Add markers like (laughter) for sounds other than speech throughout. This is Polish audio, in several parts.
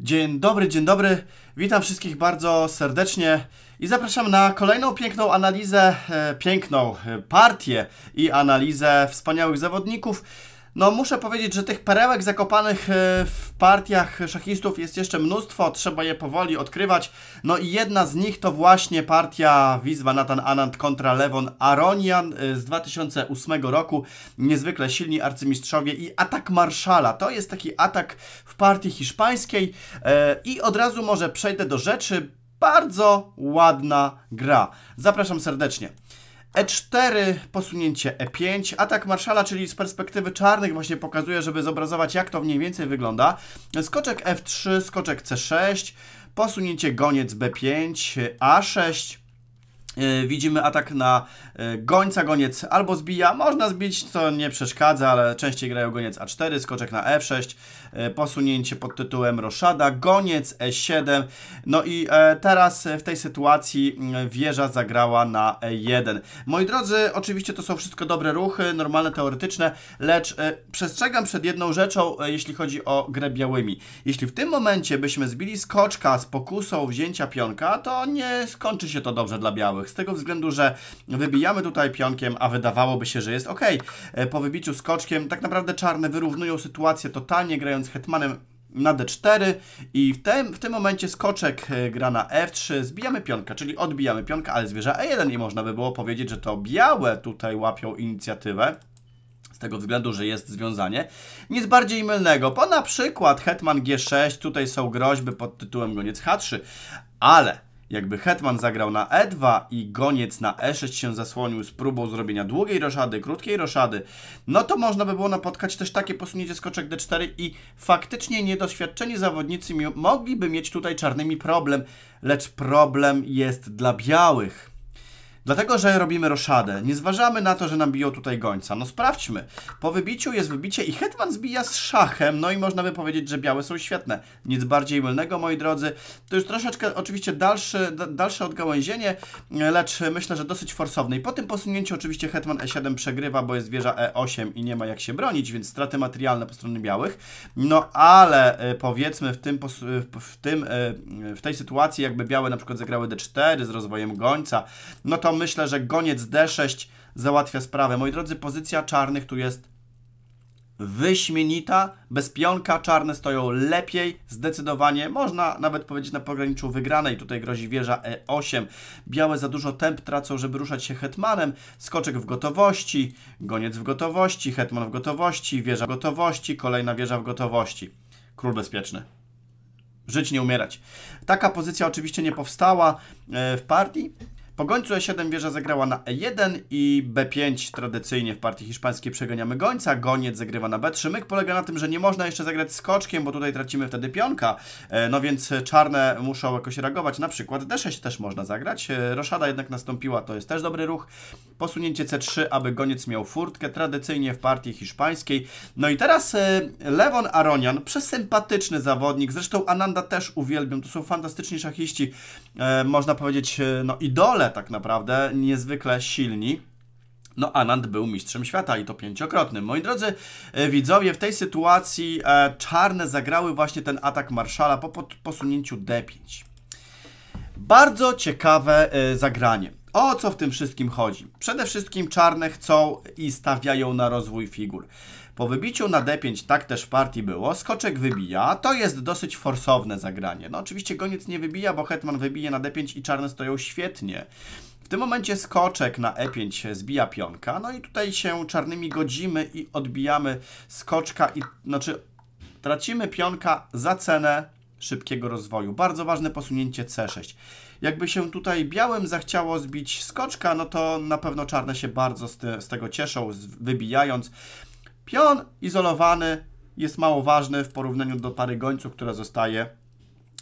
Dzień dobry, dzień dobry. Witam wszystkich bardzo serdecznie i zapraszam na kolejną piękną analizę, e, piękną e, partię i analizę wspaniałych zawodników. No muszę powiedzieć, że tych perełek zakopanych e, w partiach szachistów jest jeszcze mnóstwo, trzeba je powoli odkrywać. No i jedna z nich to właśnie partia Wizwa Nathan Anand kontra Levon Aronian e, z 2008 roku. Niezwykle silni arcymistrzowie i atak Marszala. To jest taki atak w partii hiszpańskiej e, i od razu może przejdę do rzeczy. Bardzo ładna gra. Zapraszam serdecznie. E4, posunięcie E5. Atak marszala, czyli z perspektywy czarnych właśnie pokazuje, żeby zobrazować jak to mniej więcej wygląda. Skoczek F3, skoczek C6, posunięcie goniec B5, A6, E, widzimy atak na e, gońca, goniec albo zbija, można zbić, to nie przeszkadza, ale częściej grają goniec A4, skoczek na F6, e, posunięcie pod tytułem Roszada, goniec E7, no i teraz w tej sytuacji mm, wieża zagrała na E1. Moi drodzy, oczywiście to są wszystko dobre ruchy, normalne, teoretyczne, lecz przestrzegam przed jedną rzeczą, jeśli chodzi o grę białymi. Jeśli w tym momencie byśmy zbili skoczka z pokusą wzięcia pionka, to nie skończy się to dobrze dla białych z tego względu, że wybijamy tutaj pionkiem, a wydawałoby się, że jest ok. E, po wybiciu skoczkiem tak naprawdę czarne wyrównują sytuację totalnie, grając hetmanem na d4 i w tym, w tym momencie skoczek e, gra na f3, zbijamy pionka, czyli odbijamy pionka, ale zwierzę e1 i można by było powiedzieć, że to białe tutaj łapią inicjatywę z tego względu, że jest związanie. Nic bardziej mylnego, bo na przykład hetman g6, tutaj są groźby pod tytułem goniec h3, ale jakby hetman zagrał na e2 i goniec na e6 się zasłonił z próbą zrobienia długiej roszady, krótkiej roszady, no to można by było napotkać też takie posunięcie skoczek d4 i faktycznie niedoświadczeni zawodnicy mogliby mieć tutaj czarnymi problem, lecz problem jest dla białych. Dlatego, że robimy roszadę. Nie zważamy na to, że nam biją tutaj gońca. No sprawdźmy. Po wybiciu jest wybicie i hetman zbija z szachem. No i można by powiedzieć, że białe są świetne. Nic bardziej mylnego, moi drodzy. To już troszeczkę oczywiście dalsze, dalsze odgałęzienie, lecz myślę, że dosyć forsowne. I po tym posunięciu oczywiście hetman e7 przegrywa, bo jest wieża e8 i nie ma jak się bronić, więc straty materialne po stronie białych. No ale e, powiedzmy w, tym, e, w, tym, e, w tej sytuacji jakby białe na przykład zagrały d4 z rozwojem gońca, no to myślę, że goniec D6 załatwia sprawę. Moi drodzy, pozycja czarnych tu jest wyśmienita. Bez pionka czarne stoją lepiej, zdecydowanie. Można nawet powiedzieć na pograniczu wygranej. Tutaj grozi wieża E8. Białe za dużo temp tracą, żeby ruszać się hetmanem. Skoczek w gotowości, goniec w gotowości, hetman w gotowości, wieża w gotowości, kolejna wieża w gotowości. Król bezpieczny. Żyć, nie umierać. Taka pozycja oczywiście nie powstała e, w partii. Po gońcu E7 wieża zagrała na E1 i B5 tradycyjnie w partii hiszpańskiej przeganiamy gońca, goniec zagrywa na B3. Myk polega na tym, że nie można jeszcze zagrać skoczkiem, bo tutaj tracimy wtedy pionka, e, no więc czarne muszą jakoś reagować, na przykład D6 też można zagrać, e, roszada jednak nastąpiła, to jest też dobry ruch. Posunięcie C3, aby goniec miał furtkę, tradycyjnie w partii hiszpańskiej. No i teraz e, Lewon Aronian, przesympatyczny zawodnik, zresztą Ananda też uwielbiam, to są fantastyczni szachiści, można powiedzieć, no idole tak naprawdę, niezwykle silni. No, Anand był mistrzem świata i to pięciokrotnym. Moi drodzy e, widzowie, w tej sytuacji e, czarne zagrały właśnie ten atak Marszala po, posunięciu D5. Bardzo ciekawe e, zagranie. O co w tym wszystkim chodzi? Przede wszystkim czarne chcą i stawiają na rozwój figur. Po wybiciu na d5, tak też w partii było, skoczek wybija, to jest dosyć forsowne zagranie. No oczywiście goniec nie wybija, bo hetman wybije na d5 i czarne stoją świetnie. W tym momencie skoczek na e5 zbija pionka, no i tutaj się czarnymi godzimy i odbijamy skoczka, i, znaczy tracimy pionka za cenę szybkiego rozwoju. Bardzo ważne posunięcie C6. Jakby się tutaj białym zachciało zbić skoczka, no to na pewno czarne się bardzo z, te, z tego cieszą, z, wybijając. Pion izolowany jest mało ważny w porównaniu do pary gońców, która zostaje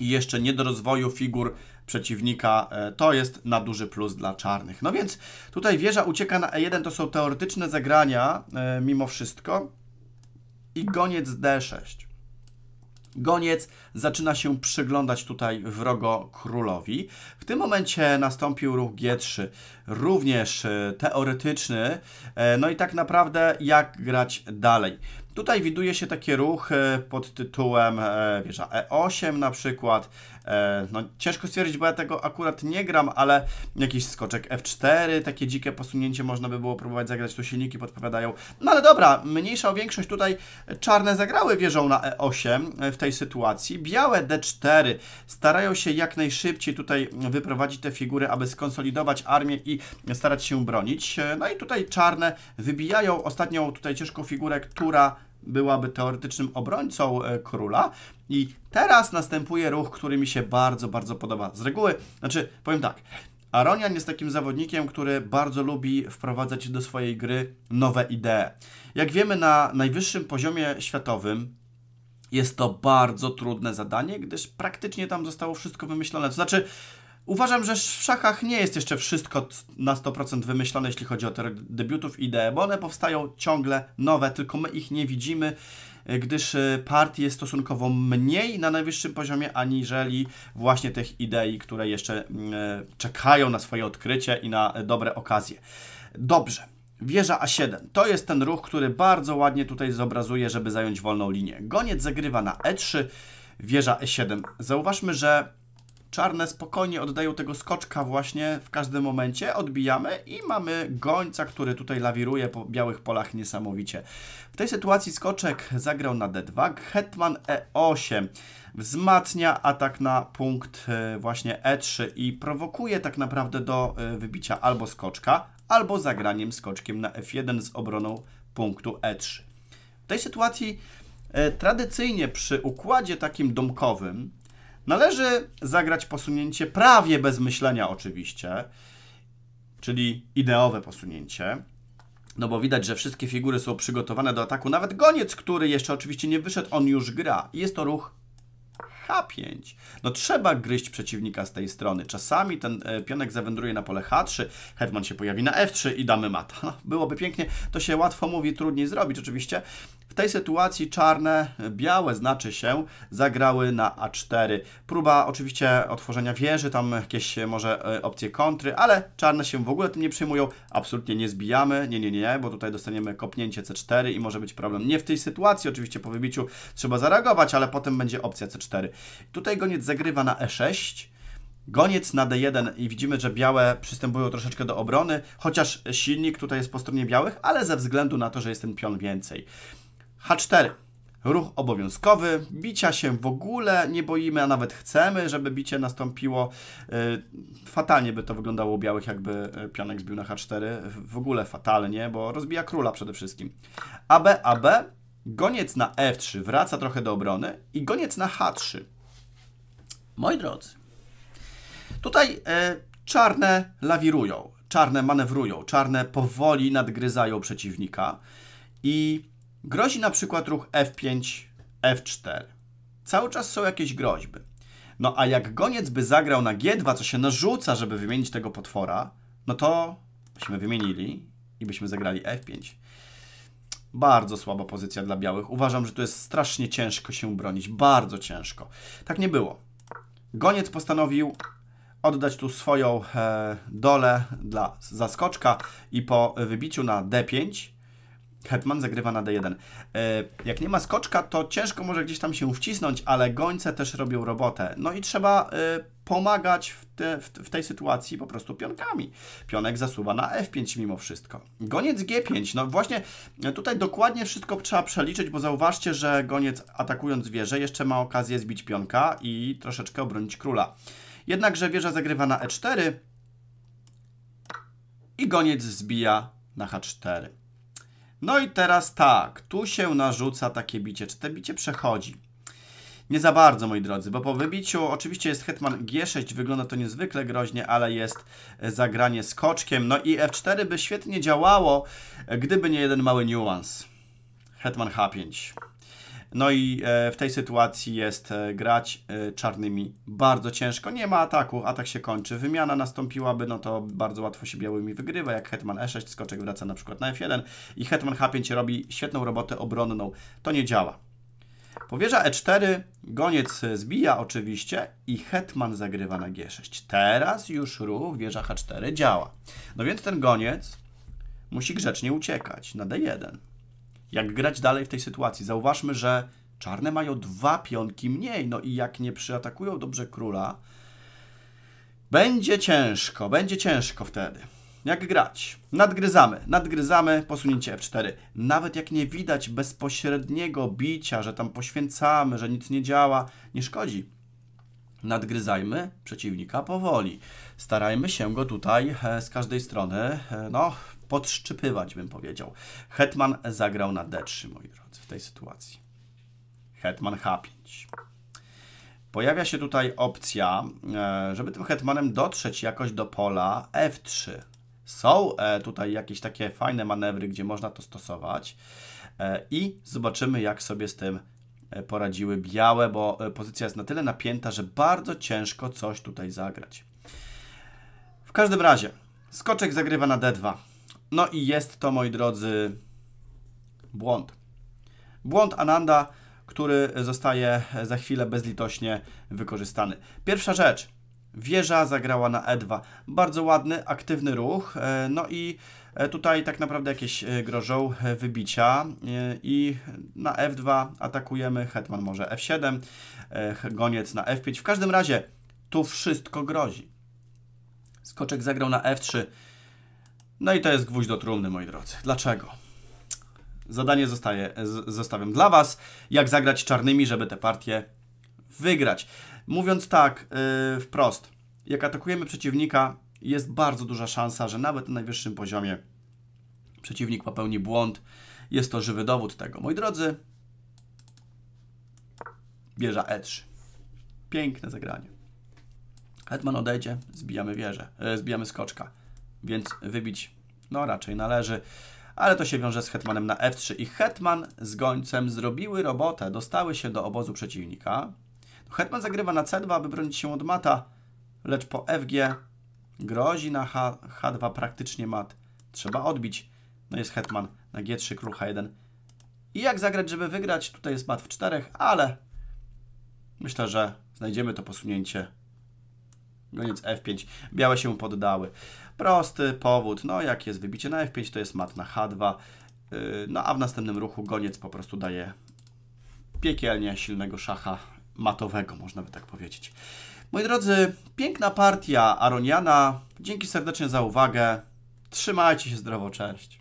i jeszcze nie do rozwoju figur przeciwnika, e, to jest na duży plus dla czarnych. No więc tutaj wieża ucieka na E1, to są teoretyczne zagrania e, mimo wszystko i goniec D6. Goniec zaczyna się przyglądać tutaj wrogo królowi. W tym momencie nastąpił ruch G3, również e, teoretyczny, e, no i tak naprawdę jak grać dalej. Tutaj widuje się takie ruchy pod tytułem e, wieża E8 na przykład, E, no ciężko stwierdzić, bo ja tego akurat nie gram, ale jakiś skoczek F4, takie dzikie posunięcie można by było próbować zagrać, tu silniki podpowiadają. No ale dobra, mniejsza o większość tutaj czarne zagrały wieżą na E8 e, w tej sytuacji. Białe D4 starają się jak najszybciej tutaj wyprowadzić te figury, aby skonsolidować armię i starać się bronić. E, no i tutaj czarne wybijają ostatnią tutaj ciężką figurę, która byłaby teoretycznym obrońcą e, króla. I teraz następuje ruch, który mi się bardzo, bardzo podoba. Z reguły, znaczy powiem tak, Aronian jest takim zawodnikiem, który bardzo lubi wprowadzać do swojej gry nowe idee. Jak wiemy, na najwyższym poziomie światowym jest to bardzo trudne zadanie, gdyż praktycznie tam zostało wszystko wymyślone. To znaczy, Uważam, że w szachach nie jest jeszcze wszystko na 100% wymyślone, jeśli chodzi o te debiutów i idee, bo one powstają ciągle nowe, tylko my ich nie widzimy, gdyż e, partii jest stosunkowo mniej na najwyższym poziomie, aniżeli właśnie tych idei, które jeszcze e, czekają na swoje odkrycie i na e, dobre okazje. Dobrze. Wieża A7 to jest ten ruch, który bardzo ładnie tutaj zobrazuje, żeby zająć wolną linię. Goniec zagrywa na E3, wieża E7. Zauważmy, że Czarne spokojnie oddają tego skoczka właśnie w każdym momencie, odbijamy i mamy gońca, który tutaj lawiruje po białych polach niesamowicie. W tej sytuacji skoczek zagrał na d2, hetman e8 wzmacnia atak na punkt e, właśnie e3 i prowokuje tak naprawdę do e, wybicia albo skoczka, albo zagraniem skoczkiem na f1 z obroną punktu e3. W tej sytuacji e, tradycyjnie przy układzie takim domkowym Należy zagrać posunięcie prawie bez myślenia oczywiście, czyli ideowe posunięcie. No bo widać, że wszystkie figury są przygotowane do ataku. Nawet goniec, który jeszcze oczywiście nie wyszedł, on już gra. Jest to ruch H5. No trzeba gryźć przeciwnika z tej strony. Czasami ten e, pionek zawędruje na pole H3, hetman się pojawi na F3 i damy mata. (laughs) byłoby pięknie, to się łatwo mówi, trudniej zrobić oczywiście, w tej sytuacji czarne, białe znaczy się, zagrały na A4. Próba oczywiście otworzenia wieży, tam jakieś może e, opcje kontry, ale czarne się w ogóle tym nie przyjmują, absolutnie nie zbijamy, nie, nie, nie, bo tutaj dostaniemy kopnięcie C4 i może być problem. Nie w tej sytuacji, oczywiście po wybiciu trzeba zareagować, ale potem będzie opcja C4. Tutaj goniec zagrywa na E6, Goniec na D1 i widzimy, że białe przystępują troszeczkę do obrony, chociaż silnik tutaj jest po stronie białych, ale ze względu na to, że jest ten pion więcej. H4. Ruch obowiązkowy, bicia się w ogóle nie boimy, a nawet chcemy, żeby bicie nastąpiło. Y, fatalnie by to wyglądało u białych, jakby y, pionek zbił na H4. W ogóle fatalnie, bo rozbija króla przede wszystkim. AB, AB, goniec na F3 wraca trochę do obrony i goniec na H3. Moi drodzy, tutaj y, czarne lawirują, czarne manewrują, czarne powoli nadgryzają przeciwnika i Grozi na przykład ruch F5, F4. Cały czas są jakieś groźby. No a jak goniec by zagrał na G2, co się narzuca, żeby wymienić tego potwora, no to byśmy wymienili i byśmy zagrali F5. Bardzo słaba pozycja dla białych. Uważam, że tu jest strasznie ciężko się bronić. Bardzo ciężko. Tak nie było. Goniec postanowił oddać tu swoją e, dolę dla zaskoczka i po wybiciu na D5 Hetman zagrywa na D1. E, jak nie ma skoczka, to ciężko może gdzieś tam się wcisnąć, ale gońce też robią robotę. No i trzeba e, pomagać w, te, w, tej sytuacji po prostu pionkami. Pionek zasuwa na F5 mimo wszystko. Goniec G5, no właśnie e, tutaj dokładnie wszystko trzeba przeliczyć, bo zauważcie, że goniec atakując wieżę jeszcze ma okazję zbić pionka i troszeczkę obronić króla. Jednakże wieża zagrywa na E4 i goniec zbija na H4. No i teraz tak, tu się narzuca takie bicie. Czy te bicie przechodzi? Nie za bardzo, moi drodzy, bo po wybiciu oczywiście jest hetman G6, wygląda to niezwykle groźnie, ale jest e, zagranie skoczkiem. No i F4 by świetnie działało, gdyby nie jeden mały niuans. Hetman H5. No i e, w tej sytuacji jest e, grać e, czarnymi bardzo ciężko. Nie ma ataku, atak się kończy. Wymiana nastąpiłaby, no to bardzo łatwo się białymi wygrywa, jak hetman e6, skoczek wraca na przykład na f1 i hetman h5 robi świetną robotę obronną. To nie działa. Powierza e4, goniec zbija oczywiście i hetman zagrywa na g6. Teraz już ruch wieża h4 działa. No więc ten goniec musi grzecznie uciekać na d1 jak grać dalej w tej sytuacji. Zauważmy, że czarne mają dwa pionki mniej, no i jak nie przyatakują dobrze króla, będzie ciężko, będzie ciężko wtedy. Jak grać? Nadgryzamy, nadgryzamy, posunięcie F4. Nawet jak nie widać bezpośredniego bicia, że tam poświęcamy, że nic nie działa, nie szkodzi nadgryzajmy przeciwnika powoli. Starajmy się go tutaj e, z każdej strony, e, no, podszczypywać, bym powiedział. Hetman zagrał na D3, moi drodzy, w tej sytuacji. Hetman H5. Pojawia się tutaj opcja, e, żeby tym hetmanem dotrzeć jakoś do pola F3. Są tutaj jakieś takie fajne manewry, gdzie można to stosować i zobaczymy, jak sobie z tym E, poradziły białe, bo e, pozycja jest na tyle napięta, że bardzo ciężko coś tutaj zagrać. W każdym razie, skoczek zagrywa na D2. No i jest to, moi drodzy, błąd. Błąd Ananda, który zostaje za chwilę bezlitośnie wykorzystany. Pierwsza rzecz – Wieża zagrała na E2. Bardzo ładny, aktywny ruch. E, no i e, tutaj tak naprawdę jakieś e, grożą wybicia. I na F2 atakujemy. Hetman może F7, goniec na F5. W każdym razie tu wszystko grozi. Skoczek zagrał na F3. No i to jest gwóźdź do trumny, moi drodzy. Dlaczego? Zadanie zostaje, zostawiam dla Was. Jak zagrać czarnymi, żeby tę partię wygrać. Mówiąc tak yy, wprost, jak atakujemy przeciwnika, jest bardzo duża szansa, że nawet na najwyższym poziomie przeciwnik popełni błąd. Jest to żywy dowód tego. Moi drodzy, wieża E3. Piękne zagranie. Hetman odejdzie, zbijamy wieżę, e, zbijamy skoczka, więc wybić no raczej należy, ale to się wiąże z hetmanem na F3 i hetman z gońcem zrobiły robotę, dostały się do obozu przeciwnika, Hetman zagrywa na C2, aby bronić się od mata, lecz po FG grozi na H, H2 praktycznie mat. Trzeba odbić. No jest Hetman na G3, król H1. I jak zagrać, żeby wygrać? Tutaj jest mat w czterech, ale myślę, że znajdziemy to posunięcie. Goniec F5. Białe się poddały. Prosty powód. No jak jest wybicie na F5, to jest mat na H2. Yy, no a w następnym ruchu goniec po prostu daje piekielnie silnego szacha matowego, można by tak powiedzieć. Moi drodzy, piękna partia Aroniana. Dzięki serdecznie za uwagę. Trzymajcie się zdrowo, cześć.